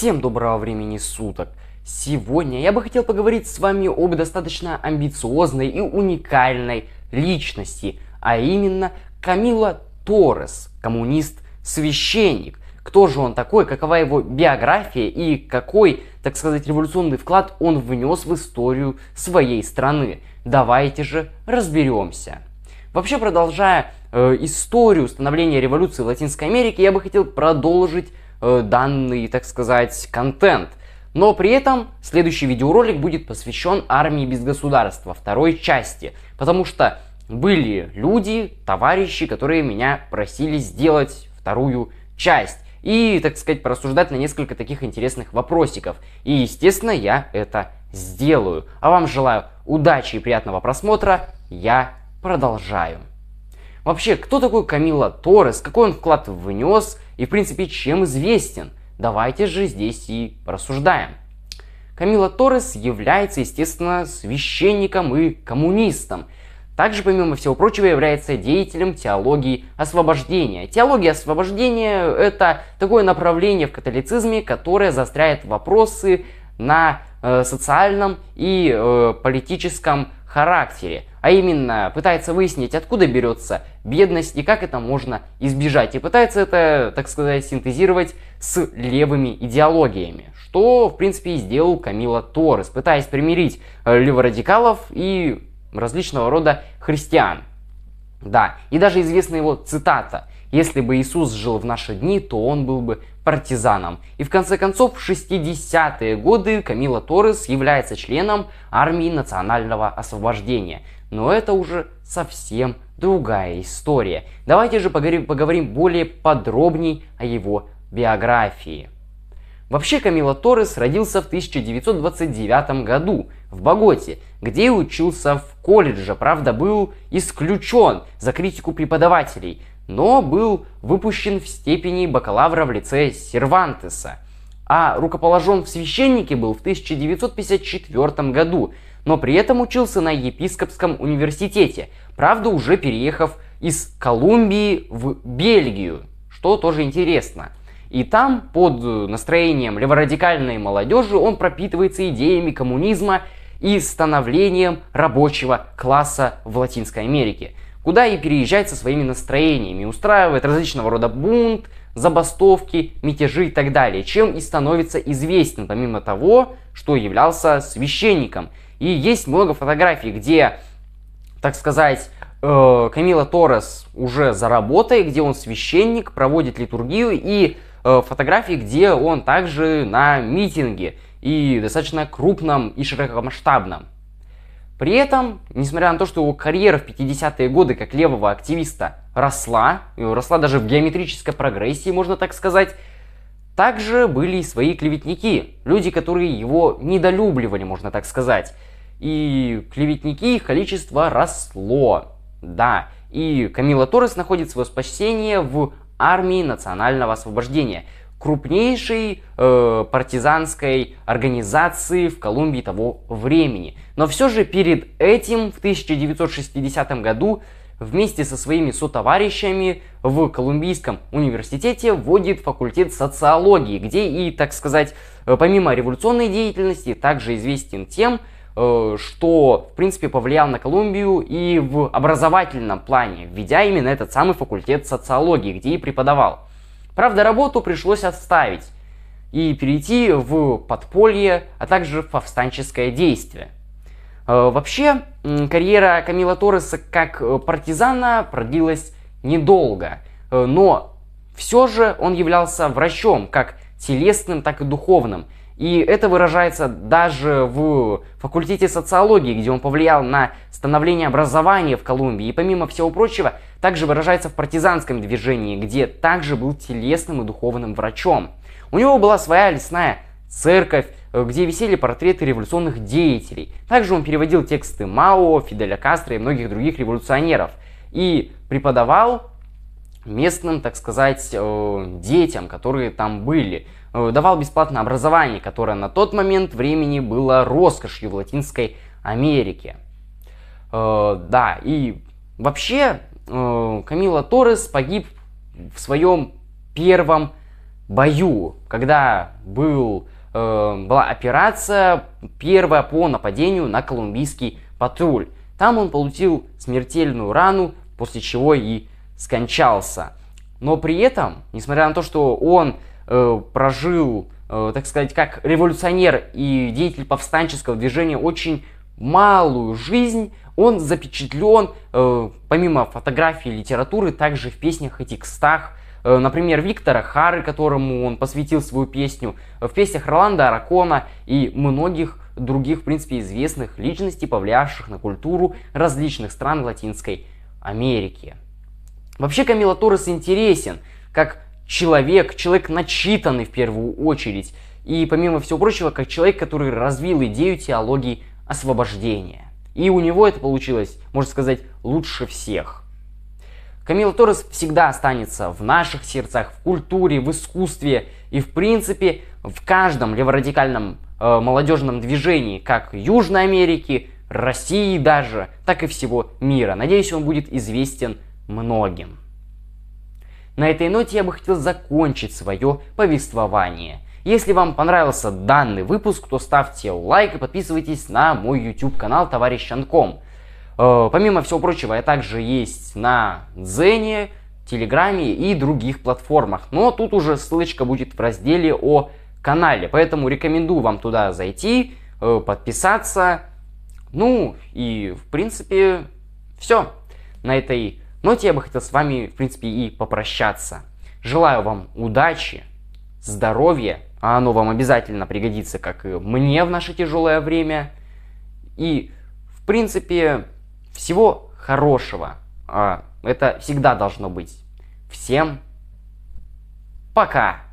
Всем доброго времени суток! Сегодня я бы хотел поговорить с вами об достаточно амбициозной и уникальной личности, а именно Камила Торрес, коммунист-священник. Кто же он такой, какова его биография и какой, так сказать, революционный вклад он внес в историю своей страны. Давайте же разберемся. Вообще, продолжая э, историю становления революции в Латинской Америке, я бы хотел продолжить Э, данный, так сказать, контент. Но при этом следующий видеоролик будет посвящен армии без государства, второй части. Потому что были люди, товарищи, которые меня просили сделать вторую часть. И, так сказать, порассуждать на несколько таких интересных вопросиков. И, естественно, я это сделаю. А вам желаю удачи и приятного просмотра. Я продолжаю. Вообще, кто такой Камила Торрес? Какой он вклад внес и, в принципе, чем известен. Давайте же здесь и рассуждаем. Камила Торрес является, естественно, священником и коммунистом. Также, помимо всего прочего, является деятелем теологии освобождения. Теология освобождения – это такое направление в католицизме, которое заостряет вопросы на э, социальном и э, политическом характере а именно пытается выяснить, откуда берется бедность и как это можно избежать. И пытается это, так сказать, синтезировать с левыми идеологиями, что, в принципе, и сделал Камила Торрес, пытаясь примирить э, леворадикалов и различного рода христиан. Да, и даже известна его цитата «Если бы Иисус жил в наши дни, то он был бы партизаном. И в конце концов, в 60-е годы Камила Торрес является членом армии национального освобождения но это уже совсем другая история. Давайте же поговорим, поговорим более подробней о его биографии. Вообще Камила Торрес родился в 1929 году в Боготе, где учился в колледже, правда был исключен за критику преподавателей, но был выпущен в степени бакалавра в лице Сервантеса. А рукоположен в священнике был в 1954 году – но при этом учился на епископском университете, правда уже переехав из Колумбии в Бельгию, что тоже интересно. И там, под настроением леворадикальной молодежи, он пропитывается идеями коммунизма и становлением рабочего класса в Латинской Америке, куда и переезжает со своими настроениями, устраивает различного рода бунт, забастовки, мятежи и так далее, чем и становится известен, помимо того, что являлся священником – и есть много фотографий, где, так сказать, э, Камила Торрес уже за работой, где он священник, проводит литургию, и э, фотографии, где он также на митинге, и достаточно крупном и широкомасштабном. При этом, несмотря на то, что его карьера в 50-е годы как левого активиста росла, росла даже в геометрической прогрессии, можно так сказать, также были и свои клеветники, люди, которые его недолюбливали, можно так сказать. И клеветники, их количество росло. Да, и Камила Торрес находит свое спасение в армии национального освобождения, крупнейшей э, партизанской организации в Колумбии того времени. Но все же перед этим в 1960 году вместе со своими сотоварищами в Колумбийском университете вводит факультет социологии, где и, так сказать, э, помимо революционной деятельности, также известен тем, Э, что, в принципе, повлиял на Колумбию и в образовательном плане, введя именно этот самый факультет социологии, где и преподавал. Правда, работу пришлось отставить и перейти в подполье, а также в повстанческое действие. Э, вообще, карьера Камила Торреса как э, партизана продлилась недолго, но все же он являлся врачом, как телесным, так и духовным – и это выражается даже в факультете социологии, где он повлиял на становление образования в Колумбии. И помимо всего прочего, также выражается в партизанском движении, где также был телесным и духовным врачом. У него была своя лесная церковь, э, где висели портреты революционных деятелей. Также он переводил тексты Мао, Фиделя Кастро и многих других революционеров. И преподавал местным, так сказать, э, детям, которые там были. Э, давал бесплатное образование, которое на тот момент времени было роскошью в Латинской Америке. Э, да, и вообще э, Камила Торрес погиб в своем первом бою, когда был, была операция первая по нападению на колумбийский патруль. Там он получил смертельную рану, после чего и скончался. Но при этом, несмотря на то, что он Э, прожил, э, так сказать, как революционер и деятель повстанческого движения очень малую жизнь, он запечатлен, э, помимо фотографий и литературы, также в песнях и текстах, например, Виктора Хары, которому он посвятил свою песню, в песнях Роланда Аракона и многих других, в принципе, известных личностей, повлиявших на культуру различных стран Латинской Америки. Вообще Камила Торрес интересен как человек, человек начитанный в первую очередь, и помимо всего прочего, как человек, который развил идею теологии освобождения. И у него это получилось, можно сказать, лучше всех. Камила Торрес всегда останется в наших сердцах, в культуре, в искусстве и, в принципе, в каждом леворадикальном э, молодежном движении, как Южной Америки, России даже, так и всего мира. Надеюсь, он будет известен многим. На этой ноте я бы хотел закончить свое повествование. Если вам понравился данный выпуск, то ставьте лайк и подписывайтесь на мой YouTube канал Товарищ Анком. Э, помимо всего прочего, я также есть на Дзене, Телеграме и других платформах. Но тут уже ссылочка будет в разделе о канале. Поэтому рекомендую вам туда зайти, э, подписаться. Ну и в принципе все. На этой ну, а я бы хотел с вами, в принципе, и попрощаться. Желаю вам удачи, здоровья, а оно вам обязательно пригодится, как и мне в наше тяжелое время. И, в принципе, всего хорошего. А, это всегда должно быть. Всем пока!